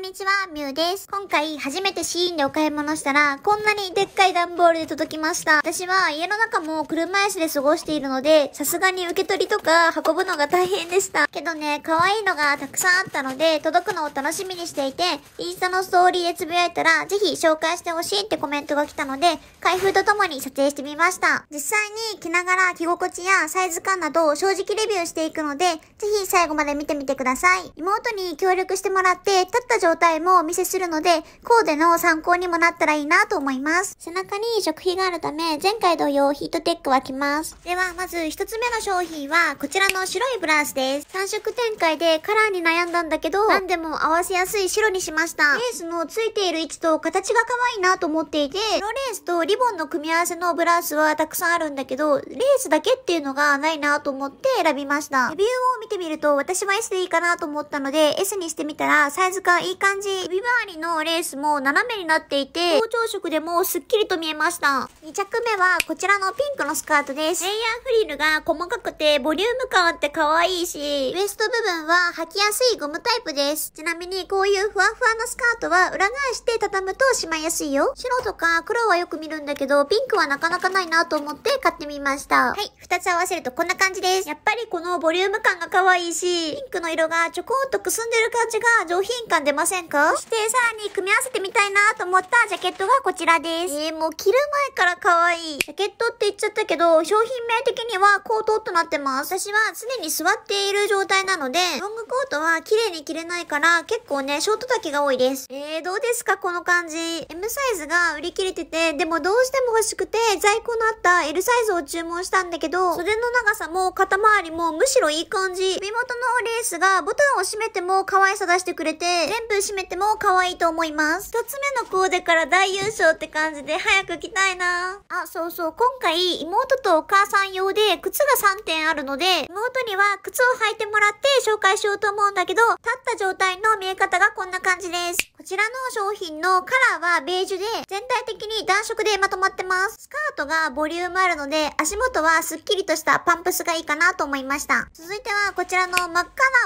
こんにちは、みウです。今回、初めてシーンでお買い物したら、こんなにでっかい段ボールで届きました。私は家の中も車椅子で過ごしているので、さすがに受け取りとか運ぶのが大変でした。けどね、可愛いのがたくさんあったので、届くのを楽しみにしていて、インスタのストーリーでつぶやいたら、ぜひ紹介してほしいってコメントが来たので、開封とともに撮影してみました。実際に着ながら着心地やサイズ感などを正直レビューしていくので、ぜひ最後まで見てみてください。妹に協力してもらって、立った状状態もお見せするので、コーデの参考にもなったらいいなと思います。背中に食費があるため、前回同様ヒートテックは着ます。では、まず一つ目の商品は、こちらの白いブラウスです。3色展開でカラーに悩んだんだけど、何でも合わせやすい白にしました。レースのついている位置と形が可愛いなと思っていて、白レースとリボンの組み合わせのブラウスはたくさんあるんだけど、レースだけっていうのがないなと思って選びました。レビューを見てみると、私は S でいいかなと思ったので、S にしてみたらサイズ感いい感じ。首回りのレースも斜めになっていて、膨張色でもすっきりと見えました。2着目はこちらのピンクのスカートです。レイヤーフリルが細かくてボリューム感あって可愛いし、ウエスト部分は履きやすいゴムタイプです。ちなみにこういうふわふわのスカートは裏返して畳むとしまいやすいよ。白とか黒はよく見るんだけど、ピンクはなかなかないなと思って買ってみました。はい、二つ合わせるとこんな感じです。やっぱりこのボリューム感が可愛いし、ピンクの色がちょこっとくすんでる感じが上品感出ますせんかそしてさらに組み合わせてみたいなと思ったジャケットがこちらです。えー、もう着る前から可愛い。ジャケットって言っちゃったけど、商品名的にはコートとなってます。私は常に座っている状態なので、ロングコートは綺麗に着れないから結構ね、ショート丈が多いです。えー、どうですかこの感じ。M サイズが売り切れてて、でもどうしても欲しくて、在庫のあった L サイズを注文したんだけど、袖の長さも肩周りもむしろいい感じ。首元のレースがボタンを閉めても可愛さ出してくれて、全部で締めても可愛いと思います。二つ目のコーデから大優勝って感じで早く着たいなあ、そうそう、今回妹とお母さん用で靴が3点あるので、妹には靴を履いてもらって紹介しようと思うんだけど、立った状態の見え方がこんな感じです。こちらの商品のカラーはベージュで、全体的に暖色でまとまってます。スカートがボリュームあるので、足元はスッキリとしたパンプスがいいかなと思いました。続いてはこちらの真っ赤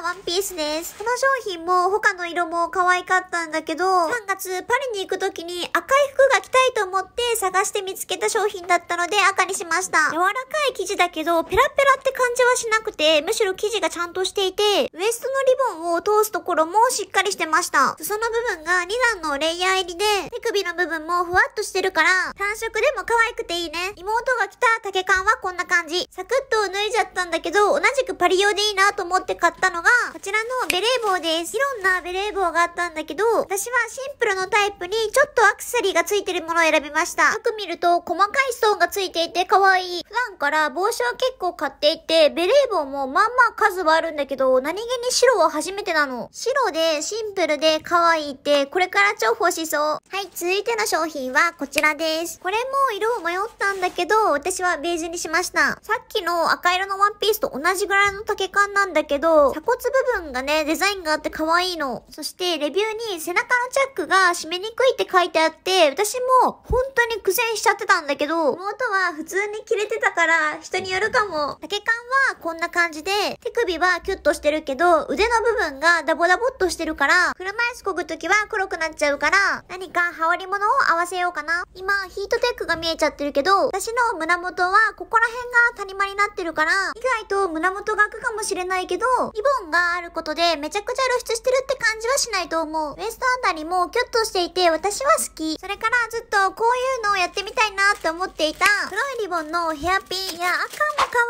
なワンピースです。この商品も他の色も可可愛かったんだけど、3月パリに行く時に赤い服が着たいと思って探して見つけた商品だったので赤にしました。柔らかい生地だけど、ペラペラって感じははしなくて、むしろ生地がちゃんとしていて、ウエストのリボンを通すところもしっかりしてました。裾の部分が2段のレイヤー入りで、手首の部分もふわっとしてるから、単色でも可愛くていいね。妹が着た竹缶はこんな感じ。サクッと脱いじゃったんだけど、同じくパリ用でいいなと思って買ったのが、こちらのベレー帽です。いろんなベレー帽があったんだけど、私はシンプルのタイプにちょっとアクセサリーがついてるものを選びました。よく見ると細かいストーンがついていて可愛い。普段から帽子は結構買っていて、ベレー帽もまんまあ数はあるんだけど、何気に白は初めてなの。白でシンプルで可愛いって、これから重宝しそう。はい、続いての商品はこちらです。これも色を迷ったんだけど、私はベージュにしました。さっきの赤色のワンピースと同じぐらいの丈感なんだけど、鎖骨部分がね、デザインがあって可愛いの。そして、レビューに背中のチャックが締めにくいって書いてあって、私も本当に苦戦しちゃってたんだけど、妹は普通に着れてたから、人によるかも。丈感こんな感じで、手首はキュッとしてるけど、腕の部分がダボダボっとしてるから、車椅子こぐ時は黒くなっちゃうから、何か羽織物を合わせようかな。今、ヒートテックが見えちゃってるけど、私の胸元は、ここら辺が谷間になってるから、意外と胸元が開くかもしれないけど、リボンがあることで、めちゃくちゃ露出してるって感じはしないと思う。ウエストあたりもキュッとしていて、私は好き。それからずっとこういうのをやってみたいなって思っていた、黒いリボンのヘアピンいや赤も可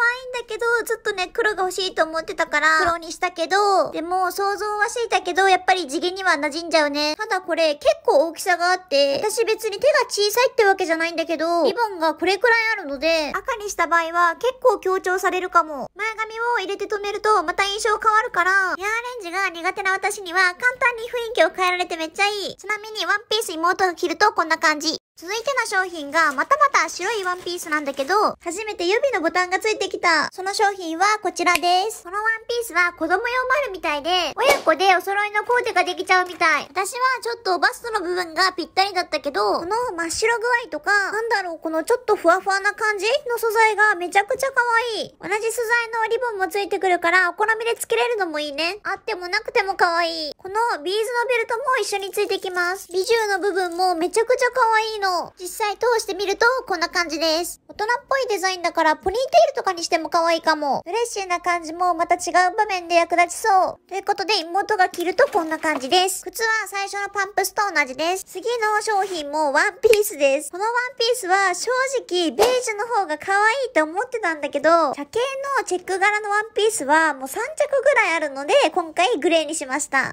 愛いんだけど、ずっとっとね、黒が欲しいと思ってたから、黒にしたけど、でも想像はしていたけど、やっぱり地毛には馴染んじゃうね。ただこれ、結構大きさがあって、私別に手が小さいってわけじゃないんだけど、リボンがこれくらいあるので、赤にした場合は結構強調されるかも。前髪を入れて止めると、また印象変わるから、ヘアアレンジが苦手な私には簡単に雰囲気を変えられてめっちゃいい。ちなみにワンピース妹が着るとこんな感じ。続いての商品が、またまた白いワンピースなんだけど、初めて指のボタンがついてきた。その商品はこちらです。このワンピースは子供用もあるみたいで、親子でお揃いのコーデができちゃうみたい。私はちょっとバストの部分がぴったりだったけど、この真っ白具合とか、なんだろう、このちょっとふわふわな感じの素材がめちゃくちゃ可愛い。同じ素材のリボンもついてくるから、お好みでつけれるのもいいね。あってもなくても可愛い。このビーズのベルトも一緒についてきます。ビジューの部分もめちゃくちゃ可愛いの。実際通してみるとこんな感じです。大人っぽいデザインだからポニーテールとかにしても可愛いかも。フレッシュな感じもまた違う場面で役立ちそう。ということで妹が着るとこんな感じです。靴は最初のパンプスと同じです。次の商品もワンピースです。このワンピースは正直ベージュの方が可愛いと思ってたんだけど、茶系のチェック柄のワンピースはもう3着ぐらいあるので、今回グレーにしました。意外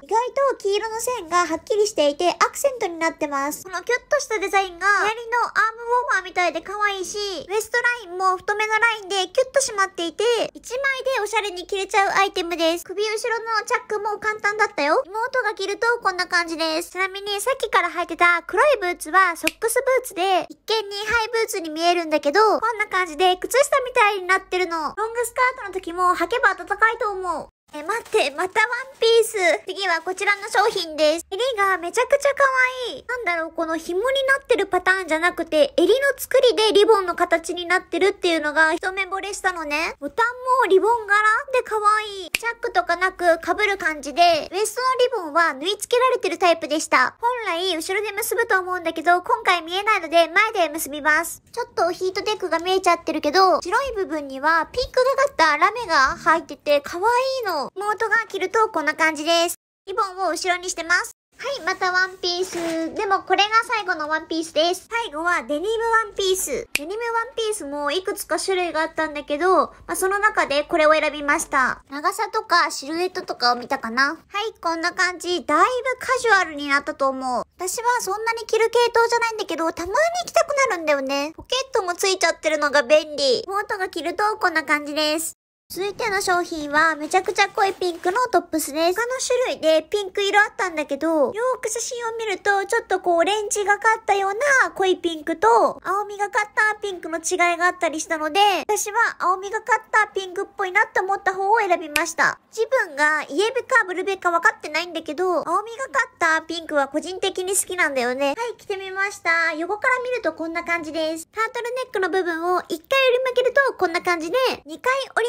と黄色の線がはっきりしていてアクセントになってます。このキュッとしたデザインが、左のアームウォーマーみたいで可愛いし、ウエストラインも太めのラインでキュッと締まっていて、1枚でおしゃれに着れちゃうアイテムです。首後ろのチャックも簡単だったよ。妹が着るとこんな感じです。ちなみにさっきから履いてた黒いブーツはソックスブーツで、一見にハイブーツに見えるんだけど、こんな感じで靴下みたいになってるの。ロングスカートの時も履けば暖かいと思う。え、待って、またワンピース。次はこちらの商品です。襟がめちゃくちゃ可愛い。なんだろう、この紐になってるパターンじゃなくて、襟の作りでリボンの形になってるっていうのが一目惚れしたのね。ボタンもリボン柄で可愛い。チャックとかなく被る感じで、ウエストのリボンは縫い付けられてるタイプでした。本来、後ろで結ぶと思うんだけど、今回見えないので、前で結びます。ちょっとヒートテックが見えちゃってるけど、白い部分にはピンクがかったラメが入ってて、可愛いの。妹モートが着るとこんな感じです。リボンを後ろにしてます。はい、またワンピース。でもこれが最後のワンピースです。最後はデニムワンピース。デニムワンピースもいくつか種類があったんだけど、まあ、その中でこれを選びました。長さとかシルエットとかを見たかな。はい、こんな感じ。だいぶカジュアルになったと思う。私はそんなに着る系統じゃないんだけど、たまに着たくなるんだよね。ポケットもついちゃってるのが便利。モートが着るとこんな感じです。続いての商品は、めちゃくちゃ濃いピンクのトップスです。他の種類でピンク色あったんだけど、よーく写真を見ると、ちょっとこう、オレンジがかったような濃いピンクと、青みがかったピンクの違いがあったりしたので、私は青みがかったピンクっぽいなって思った方を選びました。自分がイエベかブルベか分かってないんだけど、青みがかったピンクは個人的に好きなんだよね。はい、着てみました。横から見るとこんな感じです。タートルネックの部分を1回折り曲げるとこんな感じで、2回折り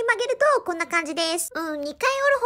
曲げるるとこんな感じです。うん、2回折る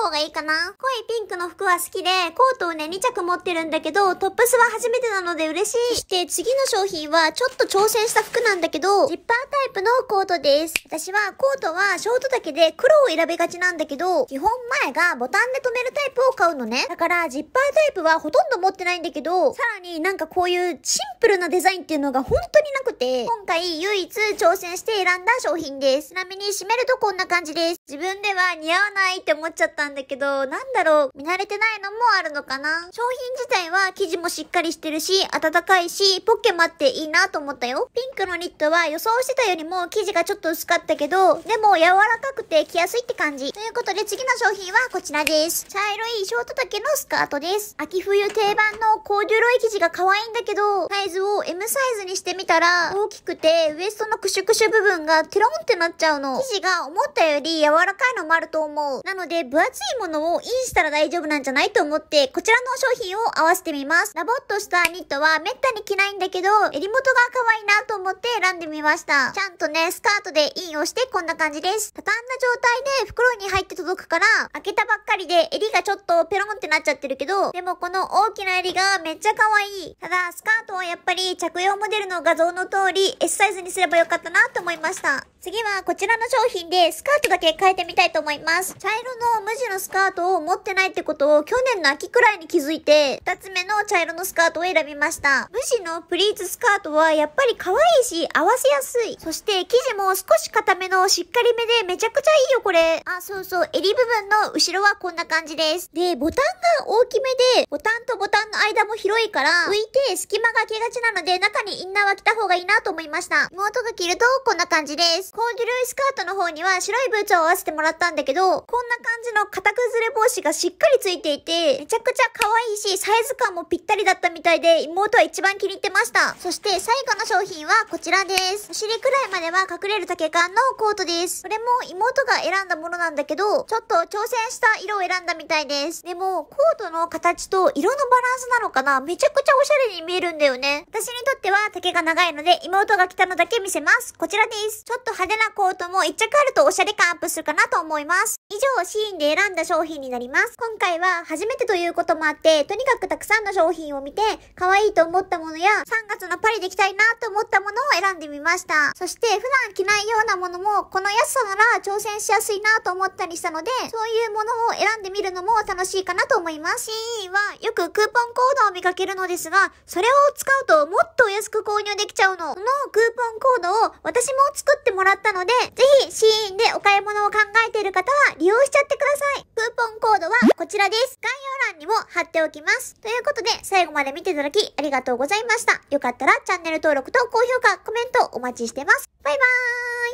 方がいいかな。濃いピンクの服は好きで、コートをね、2着持ってるんだけど、トップスは初めてなので嬉しい。そして次の商品は、ちょっと挑戦した服なんだけど、ジッパータイプのコートです。私はコートはショート丈で黒を選びがちなんだけど、基本前がボタンで留めるタイプを買うのね。だから、ジッパータイプはほとんど持ってないんだけど、さらになんかこういうシンプルなデザインっていうのが本当になくて、今回唯一挑戦して選んだ商品です。ちなみに締めるとこんな感じです。自分では似合わないって思っちゃったんだけど、なんだろう、見慣れてないのもあるのかな。商品自体は生地もしっかりしてるし、暖かいし、ポッケもあっていいなと思ったよ。ピンクのニットは予想してたよりも生地がちょっと薄かったけど、でも柔らかくて着やすいって感じ。ということで次の商品はこちらです。茶色いショート丈のスカートです。秋冬定番のコーデュロイ生地が可愛いんだけど、サイズを M サイズにしてみたら、大きくて、ウエストのクシュクシュ部分がテロンってなっちゃうの。生地が思ったより柔らかいのもあると思う。なので、分厚いものをインしたら大丈夫なんじゃないと思って、こちらの商品を合わせてみます。ラボっとしたニットはめったに着ないんだけど、襟元が可愛いなと思って選んでみました。ちゃんとね、スカートでインをしてこんな感じです。畳んだ状態で袋に入って届くから、開けたばっかりで襟がちょっとペロンってなっちゃってるけど、でもこの大きな襟がめっちゃ可愛い。ただ、スカートはやっぱり着用モデルの画像の通り S サイズにすればよかったなと思いました。次はこちらの商品でスカートだけで変えてみたいと思います。茶色の無地のスカートを持ってないってことを去年の秋くらいに気づいて、2つ目の茶色のスカートを選びました。無地のプリーツスカートはやっぱり可愛いし、合わせやすい。そして生地も少し固めのしっかりめでめちゃくちゃいいよこれ。あ、そうそう、襟部分の後ろはこんな感じです。で、ボタンが大きめで、ボタンとボタンの間も広いから、浮いて隙間が開けがちなので、中にインナーは着た方がいいなと思いました。妹が着るとこんな感じです。コーデュロイスカートの方には白いブーツを合わせてもらったんだけど、こんな感じの型崩れ帽子がしっかりついていて、めちゃくちゃ可愛いし、サイズ感もぴったりだったみたいで、妹は一番気に入ってました。そして最後の商品はこちらです。お尻くらいまでは隠れる丈感のコートです。これも妹が選んだものなんだけど、ちょっと挑戦した色を選んだみたいです。でも、コートの形と色のバランスなのかなめちゃくちゃおしゃれに見えるんだよね。私にとっては丈が長いので、妹が着たのだけ見せます。こちらです。ちょっと派手なコートも一着あるとおしゃれ感アッププするかなと思います。以上、シーンで選んだ商品になります。今回は初めてということもあって、とにかくたくさんの商品を見て、可愛いと思ったものや、3月のパリで着たいなと思ったものを選んでみました。そして、普段着ないようなものも、この安さなら挑戦しやすいなと思ったりしたので、そういうものを選んでみるのも楽しいかなと思います。シーンはよくクーポンコードを見かけるのですが、それを使うともっと安く購入できちゃうの。このクーポンコードを私も作ってもらったので、ぜひシーンでお買い物を考えている方は利用しちゃってください。クーポンコードはこちらです。概要欄にも貼っておきます。ということで、最後まで見ていただきありがとうございました。よかったらチャンネル登録と高評価、コメントお待ちしてます。バイバーイ